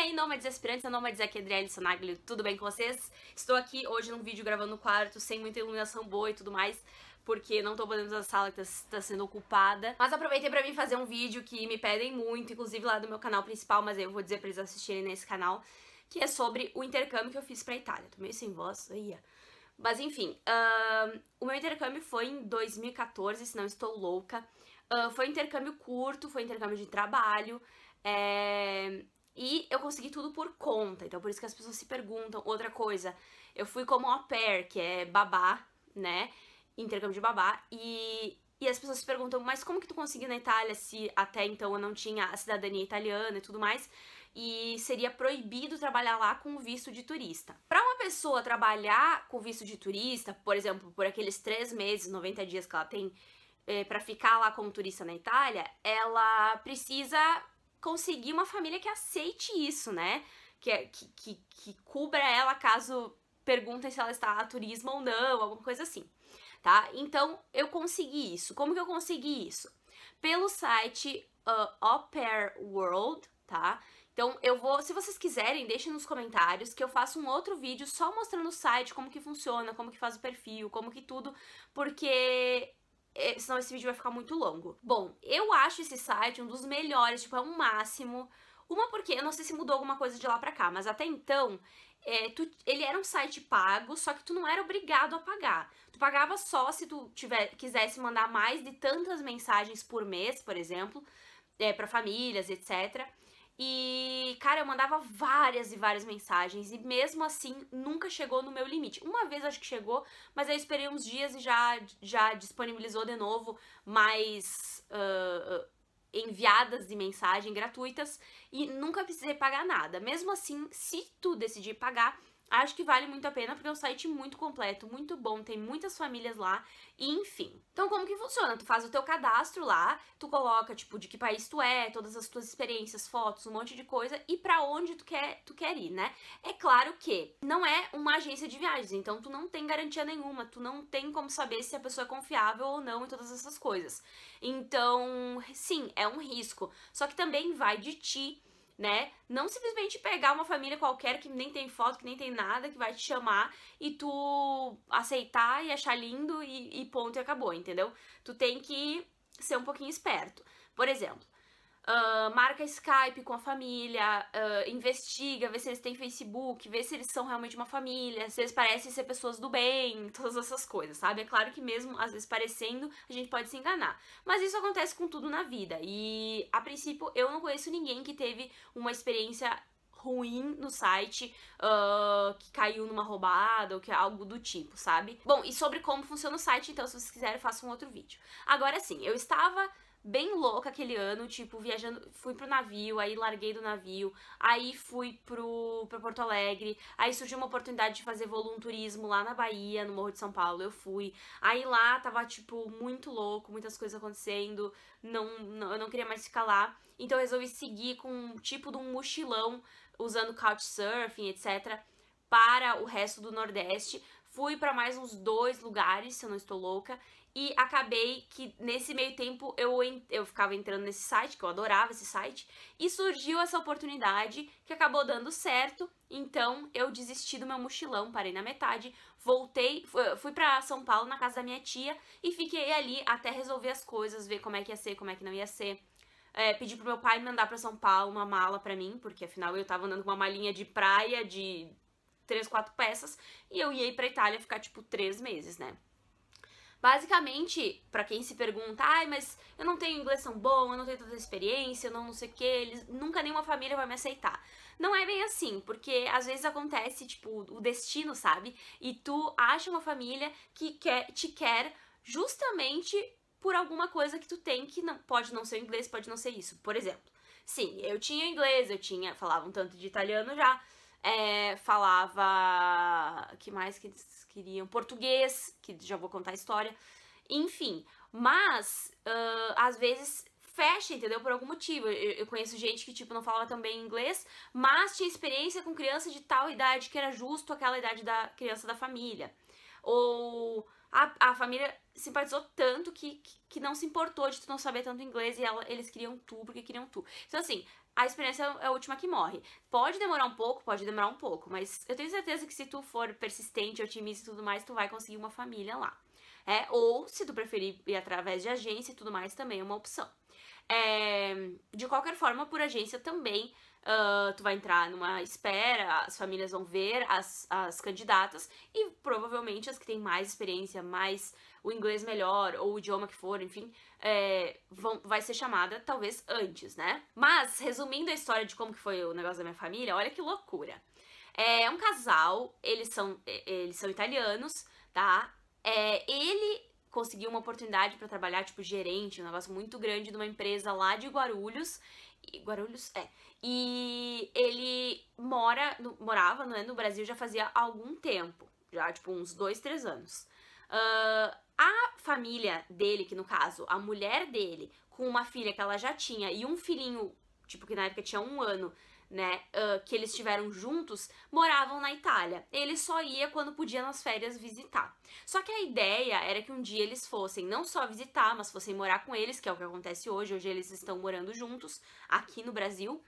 aí, nômades aspirantes, eu nômades aqui, Adriane Sonaglio, tudo bem com vocês? Estou aqui hoje num vídeo gravando no quarto, sem muita iluminação boa e tudo mais, porque não tô podendo usar a sala que está tá sendo ocupada. Mas aproveitei para mim fazer um vídeo que me pedem muito, inclusive lá do meu canal principal, mas aí eu vou dizer para eles assistirem nesse canal, que é sobre o intercâmbio que eu fiz pra Itália. Tô meio sem voz, aí, Mas enfim, uh, o meu intercâmbio foi em 2014, se não estou louca. Uh, foi um intercâmbio curto, foi um intercâmbio de trabalho, é... E eu consegui tudo por conta, então por isso que as pessoas se perguntam. Outra coisa, eu fui como au pair, que é babá, né? Intercâmbio de babá. E, e as pessoas se perguntam, mas como que tu conseguiu na Itália se até então eu não tinha a cidadania italiana e tudo mais? E seria proibido trabalhar lá com visto de turista. Para uma pessoa trabalhar com visto de turista, por exemplo, por aqueles três meses, 90 dias que ela tem é, eh, para ficar lá como turista na Itália, ela precisa conseguir uma família que aceite isso, né? É, que, que, que cubra ela caso perguntem se ela está a turismo ou não, alguma coisa assim, tá? Então, eu consegui isso. Como que eu consegui isso? Pelo site uh, Au Pair World, tá? Então, eu vou, se vocês quiserem, deixem nos comentários que eu faço um outro vídeo só mostrando o site, como que funciona, como que faz o perfil, como que tudo, porque é, senão esse vídeo vai ficar muito longo. Bom, eu acho esse site um dos melhores, tipo, é um máximo. Uma porque, eu não sei se mudou alguma coisa de lá pra cá, mas até então, é, tu, ele era um site pago, só que tu não era obrigado a pagar. Tu pagava só se tu tiver, quisesse mandar mais de tantas mensagens por mês, por exemplo, é, para famílias, etc. E, cara, eu mandava várias e várias mensagens e mesmo assim nunca chegou no meu limite. Uma vez acho que chegou, mas eu esperei uns dias e já, já disponibilizou de novo mais uh, enviadas de mensagem gratuitas e nunca precisei pagar nada. Mesmo assim, se tu decidir pagar, Acho que vale muito a pena porque é um site muito completo, muito bom, tem muitas famílias lá, enfim. Então como que funciona? Tu faz o teu cadastro lá, tu coloca tipo de que país tu é, todas as tuas experiências, fotos, um monte de coisa e para onde tu quer, tu quer ir, né? É claro que não é uma agência de viagens, então tu não tem garantia nenhuma, tu não tem como saber se a pessoa é confiável ou não e todas essas coisas. Então, sim, é um risco, só que também vai de ti né? Não simplesmente pegar uma família qualquer que nem tem foto, que nem tem nada, que vai te chamar e tu aceitar e achar lindo e, e ponto e acabou, entendeu? Tu tem que ser um pouquinho esperto. Por exemplo, Uh, marca Skype com a família, uh, investiga, vê se eles têm Facebook, vê se eles são realmente uma família, se eles parecem ser pessoas do bem, todas essas coisas, sabe? É claro que mesmo às vezes parecendo, a gente pode se enganar. Mas isso acontece com tudo na vida. E a princípio eu não conheço ninguém que teve uma experiência ruim no site, uh, que caiu numa roubada ou que é algo do tipo, sabe? Bom, e sobre como funciona o site, então se vocês quiserem, façam um outro vídeo. Agora sim, eu estava bem louca aquele ano, tipo, viajando, fui pro navio, aí larguei do navio, aí fui pro, pro Porto Alegre, aí surgiu uma oportunidade de fazer volunturismo lá na Bahia, no Morro de São Paulo, eu fui. Aí lá tava, tipo, muito louco, muitas coisas acontecendo, não, não eu não queria mais ficar lá, então eu resolvi seguir com tipo de um mochilão, usando couchsurfing, etc., para o resto do Nordeste, Fui para mais uns dois lugares, se eu não estou louca, e acabei que nesse meio tempo eu, eu ficava entrando nesse site, que eu adorava esse site, e surgiu essa oportunidade que acabou dando certo. Então eu desisti do meu mochilão, parei na metade, voltei, fui para São Paulo na casa da minha tia e fiquei ali até resolver as coisas, ver como é que ia ser, como é que não ia ser. É, pedi pro meu pai me mandar para São Paulo uma mala para mim, porque afinal eu tava andando com uma malinha de praia de três, quatro peças, e eu ia ir pra Itália ficar tipo três meses, né? Basicamente, para quem se pergunta, ai, mas eu não tenho inglês tão bom, eu não tenho tanta experiência, eu não, não sei o que, eles, nunca nenhuma família vai me aceitar. Não é bem assim, porque às vezes acontece, tipo, o destino, sabe? E tu acha uma família que quer, te quer justamente por alguma coisa que tu tem que não pode não ser inglês, pode não ser isso. Por exemplo, sim, eu tinha inglês, eu tinha, falava um tanto de italiano já, é, falava. que mais que eles queriam? Português, que já vou contar a história. Enfim, mas uh, às vezes fecha, entendeu? Por algum motivo. Eu, eu, conheço gente que, tipo, não falava também inglês, mas tinha experiência com criança de tal idade que era justo aquela idade da criança da família. Ou a, a família simpatizou tanto que, que, que não se importou de tu não saber tanto inglês e ela, eles queriam tu porque queriam tu. Então, assim, a experiência é a última que morre. Pode demorar um pouco, pode demorar um pouco, mas eu tenho certeza que se tu for persistente, otimista e tudo mais, tu vai conseguir uma família lá. É, ou, se tu preferir ir através de agência e tudo mais, também é uma opção. É, de qualquer forma, por agência também, uh, tu vai entrar numa espera, as famílias vão ver as, as candidatas e provavelmente as que têm mais experiência, mais o inglês melhor ou o idioma que for, enfim, é, vão, vai ser chamada talvez antes, né? Mas, resumindo a história de como que foi o negócio da minha família, olha que loucura. É, é um casal, eles são, eles são italianos, tá? É, ele conseguiu uma oportunidade para trabalhar, tipo, gerente, um negócio muito grande de uma empresa lá de Guarulhos. E, Guarulhos, é. E ele mora, no, morava né, no Brasil já fazia algum tempo, já, tipo, uns dois, três anos. Uh, a família dele, que no caso, a mulher dele, com uma filha que ela já tinha e um filhinho, tipo, que na época tinha um ano, né, uh, que eles tiveram juntos, moravam na Itália. Ele só ia quando podia nas férias visitar. Só que a ideia era que um dia eles fossem não só visitar, mas fossem morar com eles, que é o que acontece hoje. Hoje eles estão morando juntos aqui no Brasil.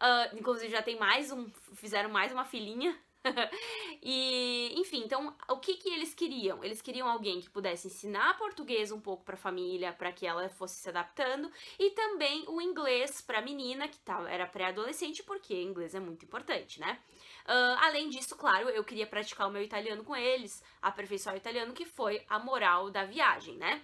Uh, inclusive já tem mais um, fizeram mais uma filhinha e, enfim, então, o que, que eles queriam? Eles queriam alguém que pudesse ensinar português um pouco para a família, para que ela fosse se adaptando, e também o inglês para a menina, que tava, era pré-adolescente, porque inglês é muito importante, né? Uh, além disso, claro, eu queria praticar o meu italiano com eles, aperfeiçoar o italiano, que foi a moral da viagem, né?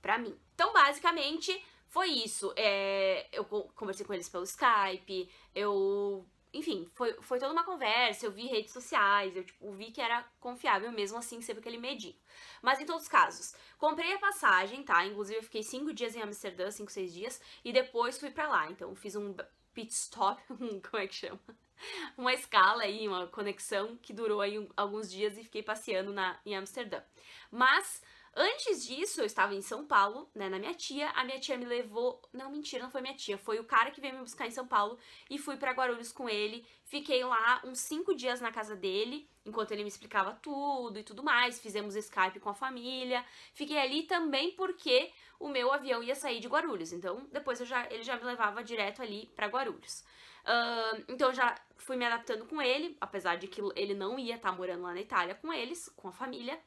Pra mim. Então, basicamente, foi isso. É, eu conversei com eles pelo Skype, eu enfim, foi, foi toda uma conversa, eu vi redes sociais, eu tipo, vi que era confiável mesmo assim, sempre aquele medinho. Mas em todos os casos, comprei a passagem, tá? Inclusive eu fiquei 5 dias em Amsterdã, 5, 6 dias, e depois fui para lá. Então fiz um pit stop, como é que chama? Uma escala aí, uma conexão que durou aí alguns dias e fiquei passeando na, em Amsterdã. Mas Antes disso, eu estava em São Paulo, né, na minha tia. A minha tia me levou. Não, mentira, não foi minha tia. Foi o cara que veio me buscar em São Paulo e fui para Guarulhos com ele. Fiquei lá uns cinco dias na casa dele, enquanto ele me explicava tudo e tudo mais. Fizemos Skype com a família. Fiquei ali também porque o meu avião ia sair de Guarulhos. Então, depois já, ele já me levava direto ali para Guarulhos. Uh, então já fui me adaptando com ele, apesar de que ele não ia estar tá morando lá na Itália com eles, com a família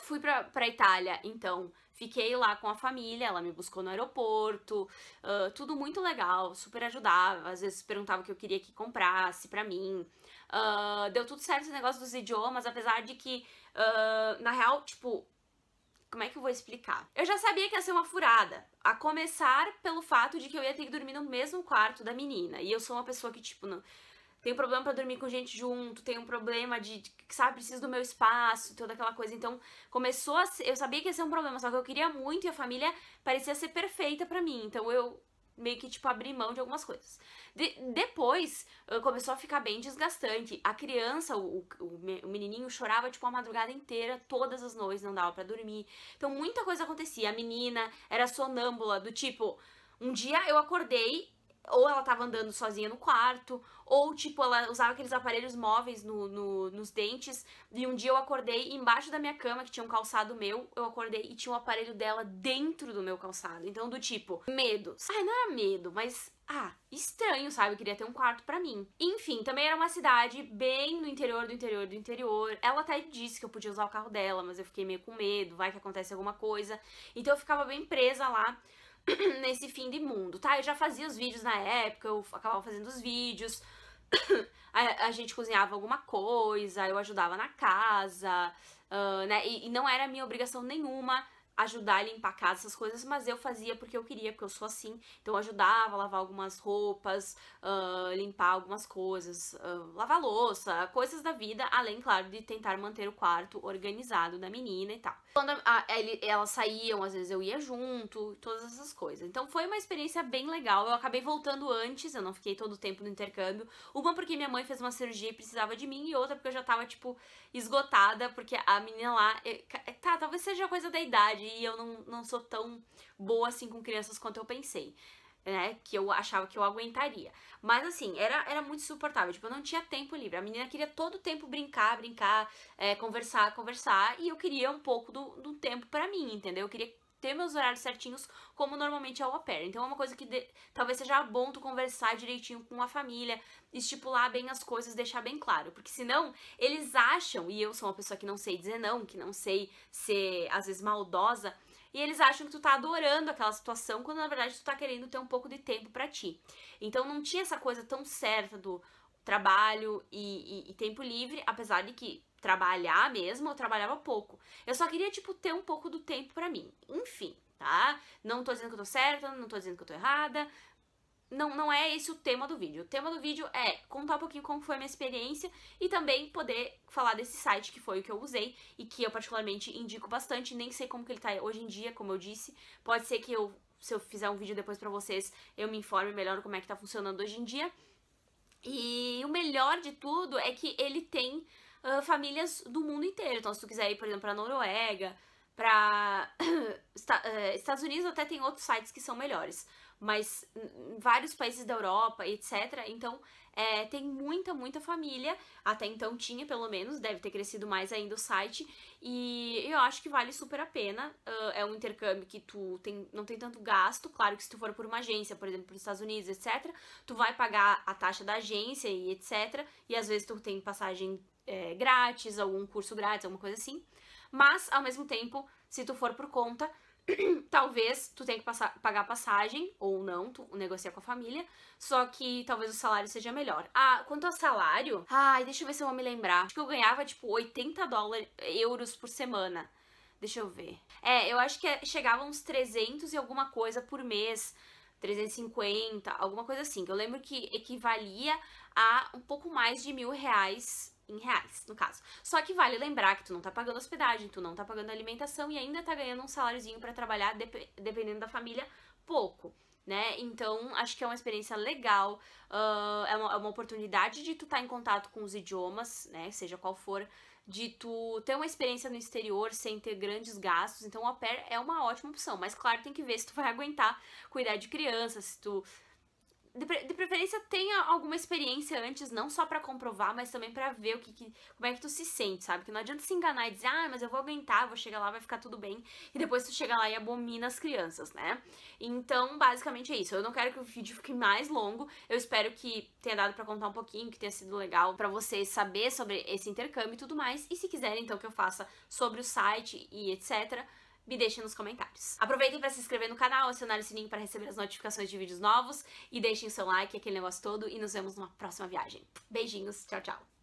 fui pra, pra Itália, então fiquei lá com a família, ela me buscou no aeroporto, uh, tudo muito legal, super ajudava, às vezes perguntava o que eu queria que comprasse pra mim. Uh, deu tudo certo esse negócio dos idiomas, apesar de que, uh, na real, tipo, como é que eu vou explicar? Eu já sabia que ia ser uma furada, a começar pelo fato de que eu ia ter que dormir no mesmo quarto da menina, e eu sou uma pessoa que, tipo, não tenho problema para dormir com gente junto, tenho um problema de, sabe, preciso do meu espaço, toda aquela coisa. Então, começou a ser, eu sabia que ia ser um problema, só que eu queria muito e a família parecia ser perfeita para mim. Então, eu meio que, tipo, abrir mão de algumas coisas. De, depois, eh, começou a ficar bem desgastante. A criança, o, o, o, menininho, chorava, tipo, a madrugada inteira, todas as noites, não dava para dormir. Então, muita coisa acontecia. A menina era sonâmbula, do tipo... Um dia eu acordei, ou ela tava andando sozinha no quarto, ou tipo, ela usava aqueles aparelhos móveis no, no, nos dentes. E um dia eu acordei embaixo da minha cama, que tinha um calçado meu, eu acordei e tinha um aparelho dela dentro do meu calçado. Então, do tipo, medo. Ai, não era medo, mas. Ah, estranho, sabe? Eu queria ter um quarto para mim. Enfim, também era uma cidade bem no interior do interior do interior. Ela até disse que eu podia usar o carro dela, mas eu fiquei meio com medo, vai que acontece alguma coisa. Então eu ficava bem presa lá. nesse fim de mundo, tá? Eu já fazia os vídeos na época, eu acabava fazendo os vídeos, a, a, gente cozinhava alguma coisa, eu ajudava na casa, uh, né? E, e, não era minha obrigação nenhuma ajudar a limpar a casa, essas coisas, mas eu fazia porque eu queria, porque eu sou assim. Então eu ajudava a lavar algumas roupas, uh, limpar algumas coisas, uh, lavar louça, coisas da vida, além, claro, de tentar manter o quarto organizado da menina e tal. Quando a, ele, elas saíam, às vezes eu ia junto, todas essas coisas. Então foi uma experiência bem legal. Eu acabei voltando antes, eu não fiquei todo o tempo no intercâmbio. Uma porque minha mãe fez uma cirurgia e precisava de mim, e outra porque eu já tava, tipo, esgotada, porque a menina lá. Eh, tá, talvez seja coisa da idade e eu não, não sou tão boa assim com crianças quanto eu pensei. Né, que eu achava que eu aguentaria. Mas assim, era, era muito suportável. Tipo, eu não tinha tempo livre. A menina queria todo o tempo brincar, brincar, é, conversar, conversar. E eu queria um pouco do, do tempo para mim, entendeu? Eu queria ter meus horários certinhos, como normalmente é o au pair. Então é uma coisa que de, talvez seja bom tu conversar direitinho com a família, estipular bem as coisas, deixar bem claro. Porque senão, eles acham, e eu sou uma pessoa que não sei dizer não, que não sei ser, às vezes, maldosa, e eles acham que tu tá adorando aquela situação, quando na verdade tu tá querendo ter um pouco de tempo para ti. Então não tinha essa coisa tão certa do trabalho e, e, e tempo livre, apesar de que trabalhar mesmo, eu trabalhava pouco. Eu só queria, tipo, ter um pouco do tempo para mim. Enfim, tá? Não tô dizendo que eu tô certa, não tô dizendo que eu tô errada. Não, não é esse o tema do vídeo. O tema do vídeo é contar um pouquinho como foi a minha experiência e também poder falar desse site que foi o que eu usei e que eu particularmente indico bastante. Nem sei como que ele tá hoje em dia, como eu disse. Pode ser que eu, se eu fizer um vídeo depois para vocês, eu me informe melhor como é que tá funcionando hoje em dia. E o melhor de tudo é que ele tem uh, famílias do mundo inteiro. Então, se tu quiser ir, por exemplo, pra Noruega, pra eh, Estados Unidos, até tem outros sites que são melhores. Mas vários países da Europa, etc. Então, é, tem muita, muita família. Até então tinha, pelo menos, deve ter crescido mais ainda o site. E eu acho que vale super a pena. Uh, é um intercâmbio que tu tem, não tem tanto gasto. Claro que se tu for por uma agência, por exemplo, para os Estados Unidos, etc., tu vai pagar a taxa da agência e etc. E às vezes tu tem passagem é, grátis, algum curso grátis, alguma coisa assim. Mas, ao mesmo tempo, se tu for por conta, talvez tu tenha que passar, pagar passagem ou não, tu negocia com a família, só que talvez o salário seja melhor. Ah, quanto ao salário, ai, deixa eu ver se eu vou me lembrar. Acho que eu ganhava tipo 80 dólares, euros por semana. Deixa eu ver. É, eu acho que é, chegava uns 300 e alguma coisa por mês. 350, alguma coisa assim. Eu lembro que equivalia a um pouco mais de mil reais em reais, no caso. Só que vale lembrar que tu não tá pagando hospedagem, tu não tá pagando alimentação e ainda tá ganhando um saláriozinho para trabalhar, dep dependendo da família, pouco. Né? Então, acho que é uma experiência legal, uh, é, uma, é, uma, oportunidade de tu estar tá em contato com os idiomas, né? Seja qual for, de tu ter uma experiência no exterior sem ter grandes gastos. Então, o au pair é uma ótima opção, mas claro, tem que ver se tu vai aguentar cuidar de criança, se tu de, pre de, preferência tenha alguma experiência antes, não só para comprovar, mas também para ver o que, que, como é que tu se sente, sabe? Que não adianta se enganar e dizer, ah, mas eu vou aguentar, vou chegar lá, vai ficar tudo bem, e depois tu chega lá e abomina as crianças, né? Então, basicamente é isso. Eu não quero que o vídeo fique mais longo. Eu espero que tenha dado para contar um pouquinho, que tenha sido legal para vocês saber sobre esse intercâmbio e tudo mais. E se quiserem então que eu faça sobre o site e etc, me deixem nos comentários. Aproveitem para se inscrever no canal, acionar o sininho para receber as notificações de vídeos novos e deixem seu like, aquele negócio todo e nos vemos numa próxima viagem. Beijinhos, tchau, tchau!